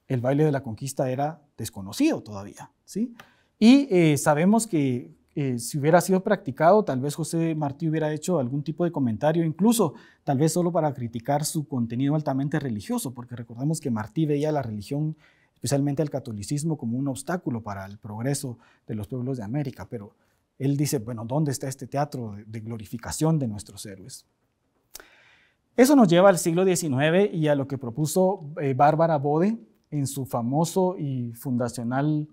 el baile de la conquista era desconocido todavía. ¿sí? Y eh, sabemos que eh, si hubiera sido practicado, tal vez José Martí hubiera hecho algún tipo de comentario, incluso tal vez solo para criticar su contenido altamente religioso, porque recordamos que Martí veía la religión, especialmente el catolicismo, como un obstáculo para el progreso de los pueblos de América, pero él dice, bueno, ¿dónde está este teatro de glorificación de nuestros héroes? Eso nos lleva al siglo XIX y a lo que propuso eh, Bárbara Bode en su famoso y fundacional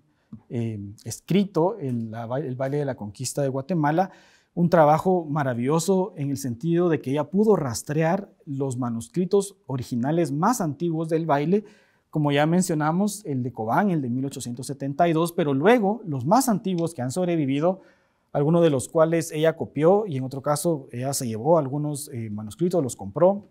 eh, escrito, el, el Baile de la Conquista de Guatemala, un trabajo maravilloso en el sentido de que ella pudo rastrear los manuscritos originales más antiguos del baile, como ya mencionamos, el de Cobán, el de 1872, pero luego los más antiguos que han sobrevivido algunos de los cuales ella copió y en otro caso ella se llevó algunos eh, manuscritos, los compró.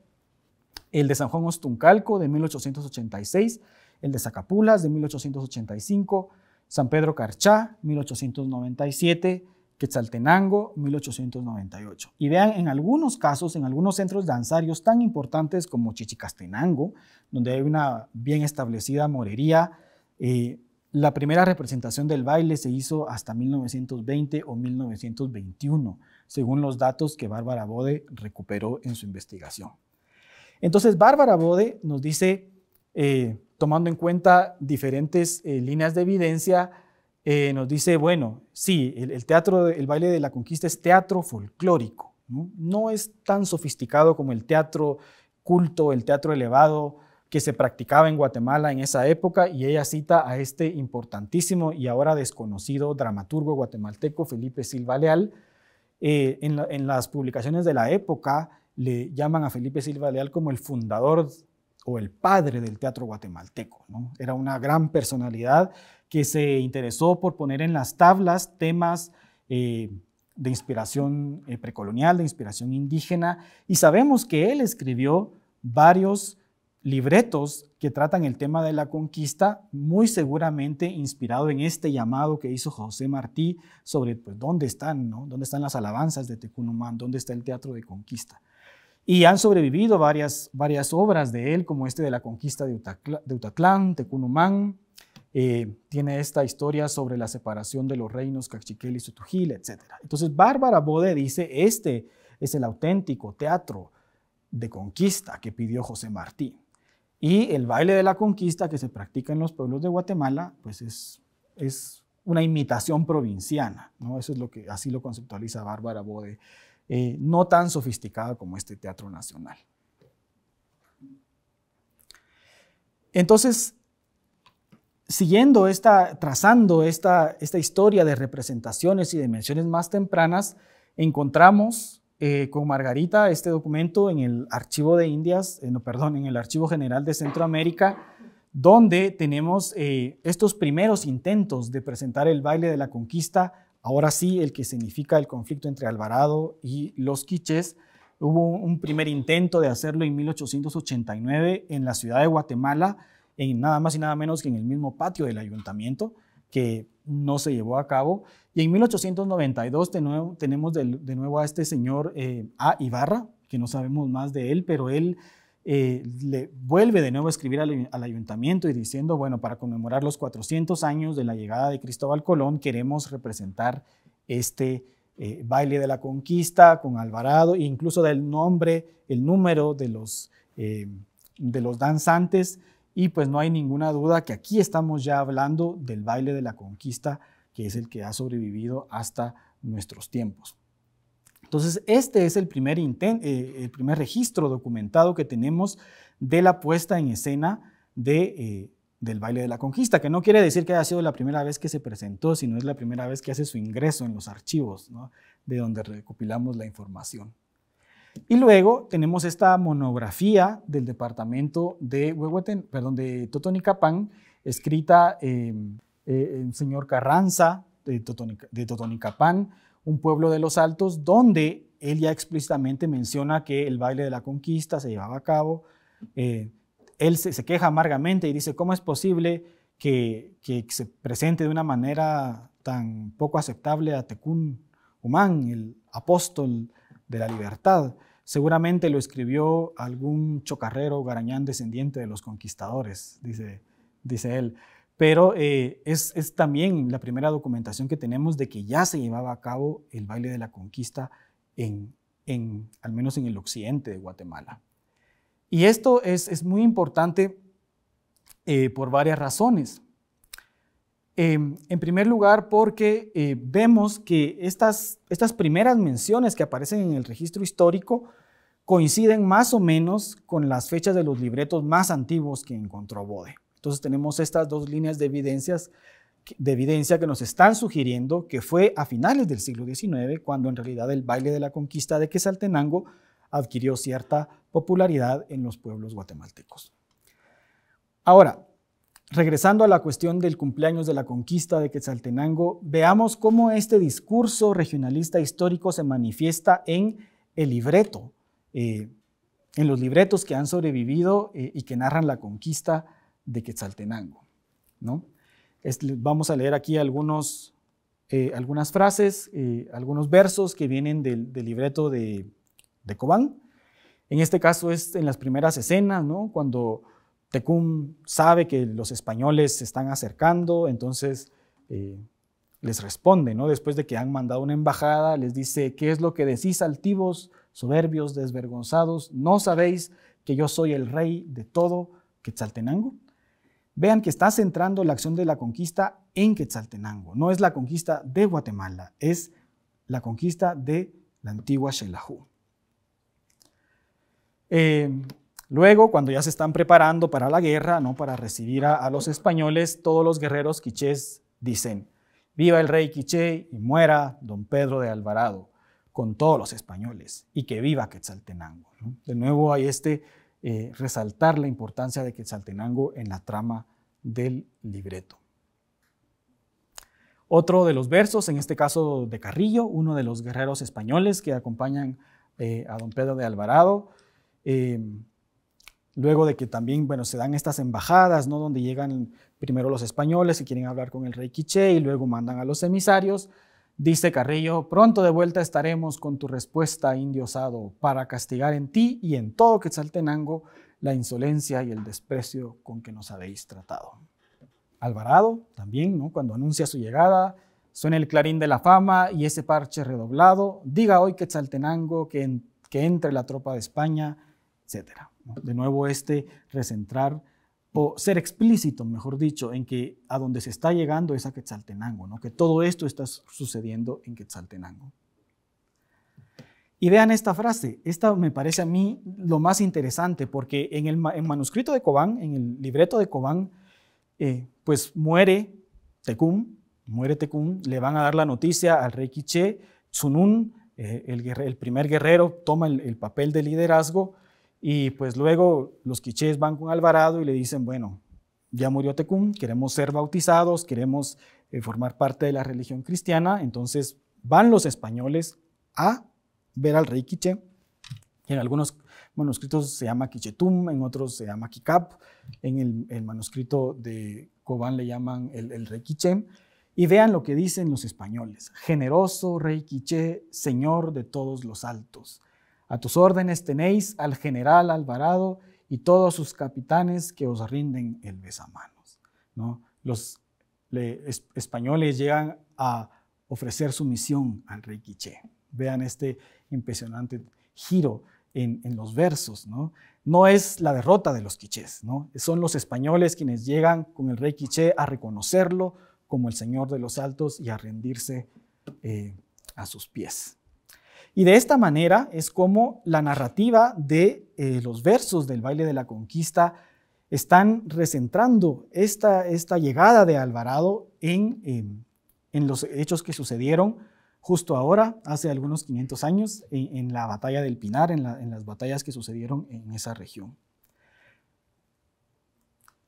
El de San Juan Ostuncalco de 1886, el de Zacapulas de 1885, San Pedro Carchá 1897, Quetzaltenango 1898. Y vean, en algunos casos, en algunos centros danzarios tan importantes como Chichicastenango, donde hay una bien establecida morería, eh, la primera representación del baile se hizo hasta 1920 o 1921, según los datos que Bárbara Bode recuperó en su investigación. Entonces, Bárbara Bode nos dice, eh, tomando en cuenta diferentes eh, líneas de evidencia, eh, nos dice, bueno, sí, el, teatro, el baile de la conquista es teatro folclórico, no es tan sofisticado como el teatro culto, el teatro elevado, que se practicaba en Guatemala en esa época y ella cita a este importantísimo y ahora desconocido dramaturgo guatemalteco Felipe Silva Leal. Eh, en, las publicaciones de la época le llaman a Felipe Silva Leal como el fundador o el padre del teatro guatemalteco. Era una gran personalidad que se interesó por poner en las tablas temas eh, de inspiración eh, precolonial, de inspiración indígena, y sabemos que él escribió varios libretos que tratan el tema de la conquista, muy seguramente inspirado en este llamado que hizo José Martí sobre pues, dónde están, no? dónde están las alabanzas de Tecunumán, dónde está el teatro de conquista. Y han sobrevivido varias, varias obras de él, como este de la conquista de, utatlán de Tecunumán, eh, tiene esta historia sobre la separación de los reinos Cachiquel y Sutujil, etc. Entonces, Bárbara Bode dice, este es el auténtico teatro de conquista que pidió José Martí. Y el baile de la conquista que se practica en los pueblos de Guatemala, pues es, es una imitación provinciana, ¿no? Eso es lo que así lo conceptualiza Bárbara Bode, eh, no tan sofisticada como este teatro nacional. Entonces, siguiendo esta, trazando esta, esta historia de representaciones y dimensiones más tempranas, encontramos eh, con Margarita este documento en el Archivo de Indias, eh, no, perdón, en el Archivo General de Centroamérica, donde tenemos eh, estos primeros intentos de presentar el baile de la conquista, ahora sí, el que significa el conflicto entre Alvarado y los Quichés. Hubo un primer intento de hacerlo en 1889 en la ciudad de Guatemala, en nada más y nada menos que en el mismo patio del ayuntamiento, que no se llevó a cabo. Y en 1892 tenemos de, nuevo a este señor eh, A. Ibarra, que no sabemos más de él, pero él eh, le vuelve de nuevo a escribir al, ayuntamiento y diciendo, bueno, para conmemorar los 400 años de la llegada de Cristóbal Colón, queremos representar este eh, baile de la conquista con Alvarado, e incluso del nombre, el número de los danzantes y pues no hay ninguna duda que aquí estamos ya hablando del baile de la conquista, que es el que ha sobrevivido hasta nuestros tiempos. Entonces, este es el primer, eh, registro documentado que tenemos de la puesta en escena eh, del baile de la conquista, que no quiere decir que haya sido la primera vez que se presentó, sino es la primera vez que hace su ingreso en los archivos, de donde recopilamos la información. Y luego tenemos esta monografía del departamento de, Huehueten, perdón, de Totonicapán, escrita em, eh, el señor Carranza de, Totonicapán, un pueblo de los Altos, donde él ya explícitamente menciona que el baile de la conquista se llevaba a cabo. Eh, él se, queja amargamente y dice, ¿cómo es posible que, que, se presente de una manera tan poco aceptable a Tecún Humán, el apóstol? de la libertad. Seguramente lo escribió algún chocarrero garañán descendiente de los conquistadores, dice, dice él. Pero eh, es, también la primera documentación que tenemos de que ya se llevaba a cabo el baile de la conquista, en, al menos en el occidente de Guatemala. Y esto es, muy importante eh, por varias razones. Em, en primer lugar, porque eh, vemos que estas, estas primeras menciones que aparecen en el registro histórico coinciden más o menos con las fechas de los libretos más antiguos que encontró Bode. Entonces tenemos estas dos líneas de, evidencias, de evidencia que nos están sugiriendo que fue a finales del siglo XIX cuando en realidad el baile de la conquista de Quetzaltenango adquirió cierta popularidad en los pueblos guatemaltecos. Ahora, regresando a la cuestión del cumpleaños de la conquista de Quetzaltenango, veamos cómo este discurso regionalista histórico se manifiesta en el libreto, eh, en los libretos que han sobrevivido eh, y que narran la conquista de Quetzaltenango. vamos a leer aquí eh, algunas frases, algunos versos que vienen del, libreto de, Cobán. En este caso es en las primeras escenas, cuando Tecum sabe que los españoles se están acercando, entonces eh, les responde, ¿no? Después de que han mandado una embajada, les dice, ¿qué es lo que decís altivos, soberbios, desvergonzados? ¿No sabéis que yo soy el rey de todo Quetzaltenango? Vean que está centrando la acción de la conquista en Quetzaltenango. No es la conquista de Guatemala, es la conquista de la antigua Xelajú. Eh, Luego, cuando ya se están preparando para la guerra, ¿no? para recibir a, los españoles, todos los guerreros quichés dicen, viva el rey quiché y muera don Pedro de Alvarado con todos los españoles y que viva Quetzaltenango. De nuevo hay este eh, resaltar la importancia de Quetzaltenango en la trama del libreto. Otro de los versos, en este caso de Carrillo, uno de los guerreros españoles que acompañan eh, a don Pedro de Alvarado, eh, Luego de que también, bueno, se dan estas embajadas, ¿no? Donde llegan primero los españoles y quieren hablar con el rey Quiché y luego mandan a los emisarios. Dice Carrillo, pronto de vuelta estaremos con tu respuesta, indiosado, para castigar en ti y en todo Quetzaltenango la insolencia y el desprecio con que nos habéis tratado. Alvarado también, cuando anuncia su llegada, suena el clarín de la fama y ese parche redoblado, diga hoy Quetzaltenango que, que entre la tropa de España, etcétera. De nuevo, este recentrar o ser explícito, mejor dicho, en que a donde se está llegando es a Quetzaltenango, que todo esto está sucediendo en Quetzaltenango. Y vean esta frase, esta me parece a mí lo más interesante, porque en el manuscrito de Cobán, en el libreto de Cobán, eh, pues muere Tecum muere Tecum le van a dar la noticia al rey Quiché, Tsunun, eh, el, primer guerrero, toma el papel de liderazgo, y pues luego los quichés van con Alvarado y le dicen, bueno, ya murió Tecum queremos ser bautizados, queremos eh, formar parte de la religión cristiana. Entonces van los españoles a ver al rey Quiché, en algunos manuscritos se llama Quichetum, en otros se llama quicap, en el, manuscrito de Cobán le llaman el, el rey Quiché. Y vean lo que dicen los españoles, generoso rey Quiché, señor de todos los altos a tus órdenes tenéis al general Alvarado y todos sus capitanes que os rinden el besamanos. Los españoles llegan a ofrecer sumisión al rey Quiché. Vean este impresionante giro en, los versos. ¿no? es la derrota de los Quichés, son los españoles quienes llegan con el rey Quiché a reconocerlo como el señor de los altos y a rendirse eh, a sus pies. Y de esta manera es como la narrativa de eh, los versos del baile de la conquista están recentrando esta, llegada de Alvarado en, los hechos que sucedieron justo ahora, hace algunos 500 años, en, la batalla del Pinar, en, las batallas que sucedieron en esa región.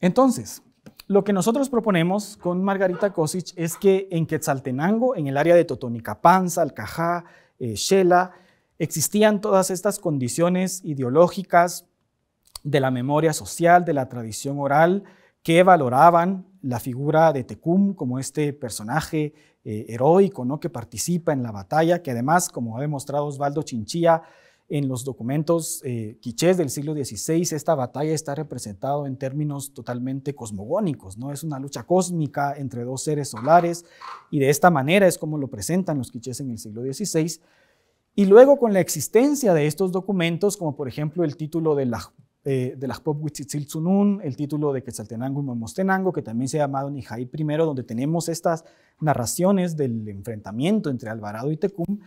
Entonces, lo que nosotros proponemos con Margarita Kosich es que en Quetzaltenango, en el área de Totonicapán, Salcajá, eh, Shela, existían todas estas condiciones ideológicas de la memoria social, de la tradición oral, que valoraban la figura de Tecum como este personaje eh, heroico ¿no? que participa en la batalla, que además, como ha demostrado Osvaldo Chinchilla, en los documentos eh, quichés del siglo XVI, esta batalla está representada en términos totalmente cosmogónicos, ¿no? Es una lucha cósmica entre dos seres solares y de esta manera es como lo presentan los quichés en el siglo XVI. Y luego con la existencia de estos documentos, como por ejemplo el título de la eh, de las el título de Quetzaltenango y Momostenango, que también se ha llamado Nihaí I, donde tenemos estas narraciones del enfrentamiento entre Alvarado y Tecum,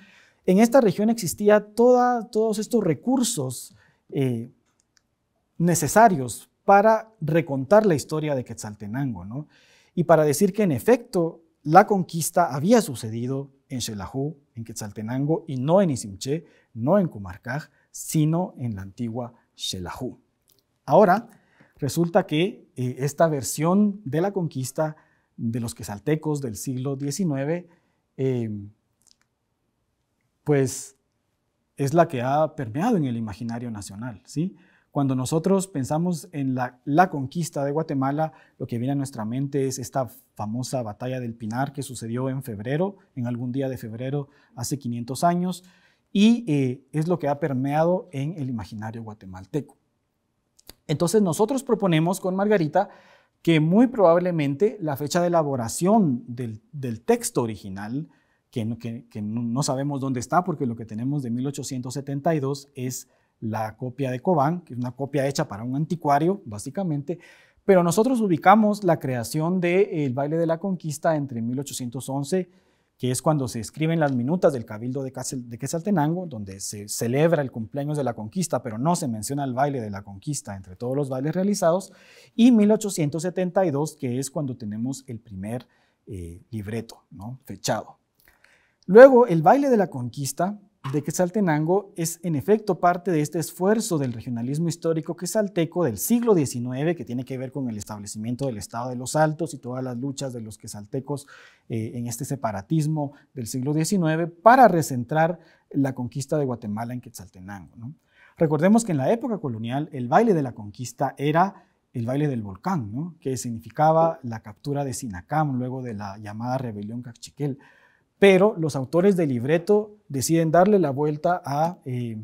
en esta región existía todos estos recursos eh, necesarios para recontar la historia de Quetzaltenango, Y para decir que en efecto la conquista había sucedido en Xelajú, en Quetzaltenango, y no en Isimché, no en Comarcaj, sino en la antigua Xelajú. Ahora, resulta que eh, esta versión de la conquista de los quetzaltecos del siglo XIX pues es la que ha permeado en el imaginario nacional, ¿sí? Cuando nosotros pensamos en la, conquista de Guatemala, lo que viene a nuestra mente es esta famosa batalla del Pinar que sucedió en febrero, en algún día de febrero, hace 500 años, y eh, es lo que ha permeado en el imaginario guatemalteco. Entonces nosotros proponemos con Margarita que muy probablemente la fecha de elaboración del, del texto original que, no sabemos dónde está porque lo que tenemos de 1872 es la copia de Cobán, que es una copia hecha para un anticuario, básicamente, pero nosotros ubicamos la creación del eh, baile de la conquista entre 1811, que es cuando se escriben las minutas del Cabildo de, Quetzaltenango, donde se celebra el cumpleaños de la conquista, pero no se menciona el baile de la conquista entre todos los bailes realizados, y 1872, que es cuando tenemos el primer eh, libreto fechado. Luego, el baile de la conquista de Quetzaltenango es en efecto parte de este esfuerzo del regionalismo histórico quetzalteco del siglo XIX, que tiene que ver con el establecimiento del Estado de los Altos y todas las luchas de los quetzaltecos eh, en este separatismo del siglo XIX para recentrar la conquista de Guatemala en Quetzaltenango. Recordemos que en la época colonial el baile de la conquista era el baile del volcán, que significaba la captura de Sinacam luego de la llamada rebelión cachiquel pero los autores del libreto deciden darle la vuelta a eh,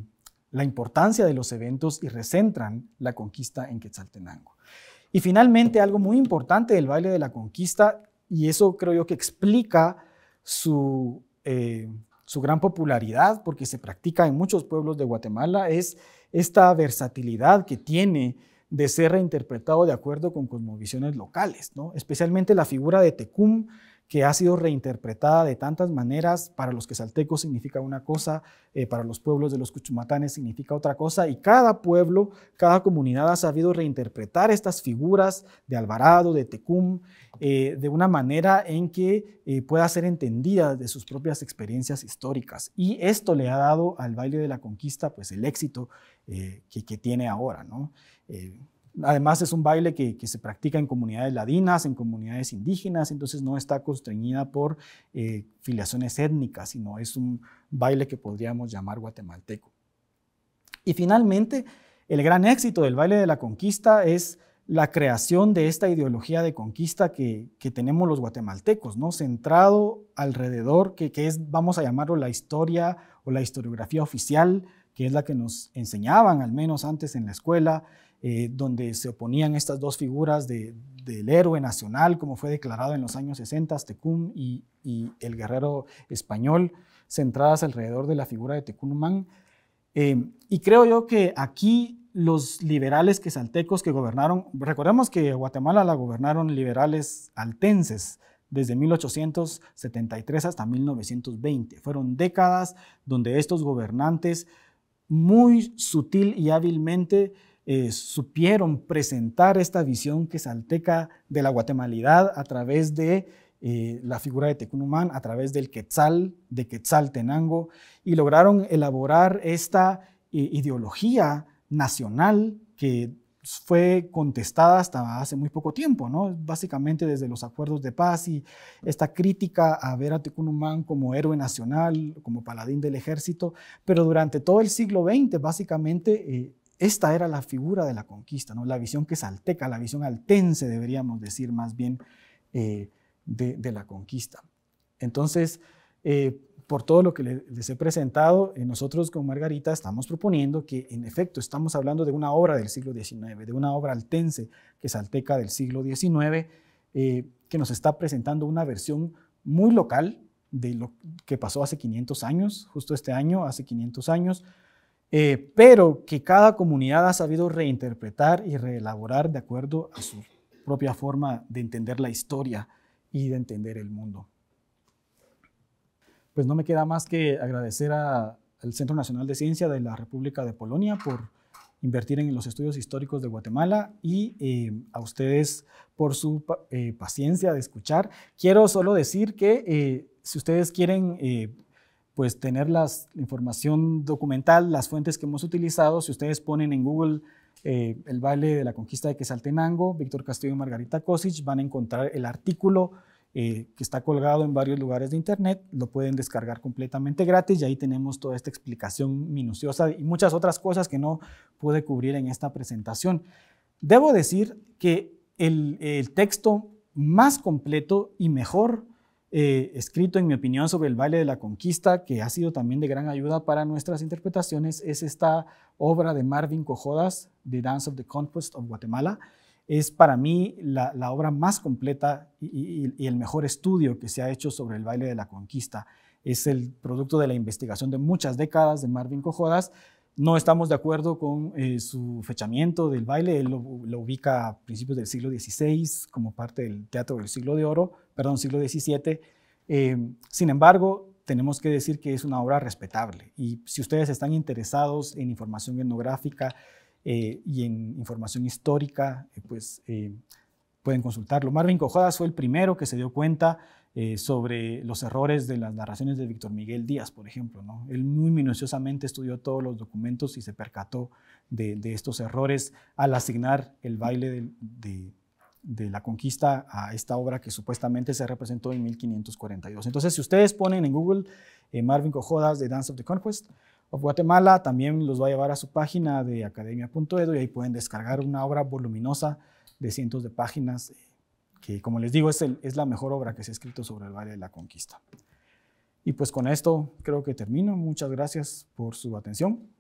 la importancia de los eventos y recentran la conquista en Quetzaltenango. Y finalmente, algo muy importante del baile de la conquista, y eso creo yo que explica eh, su, gran popularidad, porque se practica en muchos pueblos de Guatemala, es esta versatilidad que tiene de ser reinterpretado de acuerdo con cosmovisiones locales, ¿no? especialmente la figura de Tecum, que ha sido reinterpretada de tantas maneras, para los quesaltecos significa una cosa, eh, para los pueblos de los cuchumatanes significa otra cosa, y cada pueblo, cada comunidad ha sabido reinterpretar estas figuras de Alvarado, de Tecum, eh, de una manera en que eh, pueda ser entendida de sus propias experiencias históricas. Y esto le ha dado al baile de la conquista pues el éxito que, que, tiene ahora, ¿no? Además es un baile que, se practica en comunidades ladinas, en comunidades indígenas, entonces no está constreñida por eh, filiaciones étnicas, sino es un baile que podríamos llamar guatemalteco. Y finalmente, el gran éxito del baile de la conquista es la creación de esta ideología de conquista que, tenemos los guatemaltecos, ¿no? centrado alrededor, que, que, es, vamos a llamarlo, la historia o la historiografía oficial, que es la que nos enseñaban al menos antes en la escuela, eh, donde se oponían estas dos figuras del héroe nacional, como fue declarado en los años 60, Tecum y, el guerrero español, centradas alrededor de la figura de Tecumán eh, y creo yo que aquí los liberales quesaltecos que gobernaron, recordemos que Guatemala la gobernaron liberales altenses, desde 1873 hasta 1920. Fueron décadas donde estos gobernantes muy sutil y hábilmente eh, supieron presentar esta visión quetzalteca de la guatemalidad a través de eh, la figura de Tecunumán, a través del Quetzal, de Quetzaltenango, y lograron elaborar esta eh, ideología nacional que fue contestada hasta hace muy poco tiempo, ¿no? Básicamente desde los acuerdos de paz y esta crítica a ver a Tecunumán como héroe nacional, como paladín del ejército, pero durante todo el siglo XX, básicamente, esta era la figura de la conquista, ¿no? la visión que salteca, la visión altense, deberíamos decir más bien, eh, de, la conquista. Entonces, eh, por todo lo que les he presentado, eh, nosotros con Margarita estamos proponiendo que, en efecto, estamos hablando de una obra del siglo XIX, de una obra altense que salteca del siglo XIX, que nos está presentando una versión muy local de lo que pasó hace 500 años, justo este año, hace 500 años, eh, pero que cada comunidad ha sabido reinterpretar y reelaborar de acuerdo a su propia forma de entender la historia y de entender el mundo. Pues no me queda más que agradecer al Centro Nacional de Ciencia de la República de Polonia por invertir en los estudios históricos de Guatemala y eh, a ustedes por su eh, paciencia de escuchar. Quiero solo decir que si ustedes quieren pues tener la información documental, las fuentes que hemos utilizado. Si ustedes ponen en Google eh, el baile de la conquista de Quesaltenango, Víctor Castillo y Margarita Kosic, van a encontrar el artículo eh, que está colgado en varios lugares de internet, lo pueden descargar completamente gratis y ahí tenemos toda esta explicación minuciosa y muchas otras cosas que no pude cubrir en esta presentación. Debo decir que el, el texto más completo y mejor eh, escrito, en mi opinión, sobre el baile de la conquista, que ha sido también de gran ayuda para nuestras interpretaciones, es esta obra de Marvin Cojodas, The Dance of the Conquest of Guatemala. Es para mí la, obra más completa y, el mejor estudio que se ha hecho sobre el baile de la conquista. Es el producto de la investigación de muchas décadas de Marvin Cojodas, no estamos de acuerdo con eh, su fechamiento del baile. Él lo, ubica a principios del siglo XVI como parte del Teatro del Siglo de Oro perdón, siglo XVII. Eh, sin embargo, tenemos que decir que es una obra respetable. Y si ustedes están interesados en información etnográfica eh, y en información histórica, eh, pues pueden consultarlo. Marvin Cojadas fue el primero que se dio cuenta sobre los errores de las narraciones de Víctor Miguel Díaz, por ejemplo. ¿no? Él muy minuciosamente estudió todos los documentos y se percató de, estos errores al asignar el baile de, de la conquista a esta obra que supuestamente se representó en 1542. Entonces, si ustedes ponen en Google eh, Marvin Cojodas, de Dance of the Conquest of Guatemala, también los va a llevar a su página de academia.edu y ahí pueden descargar una obra voluminosa de cientos de páginas, eh, que como les digo es, es la mejor obra que se ha escrito sobre el Valle de la Conquista. Y pues con esto creo que termino. Muchas gracias por su atención.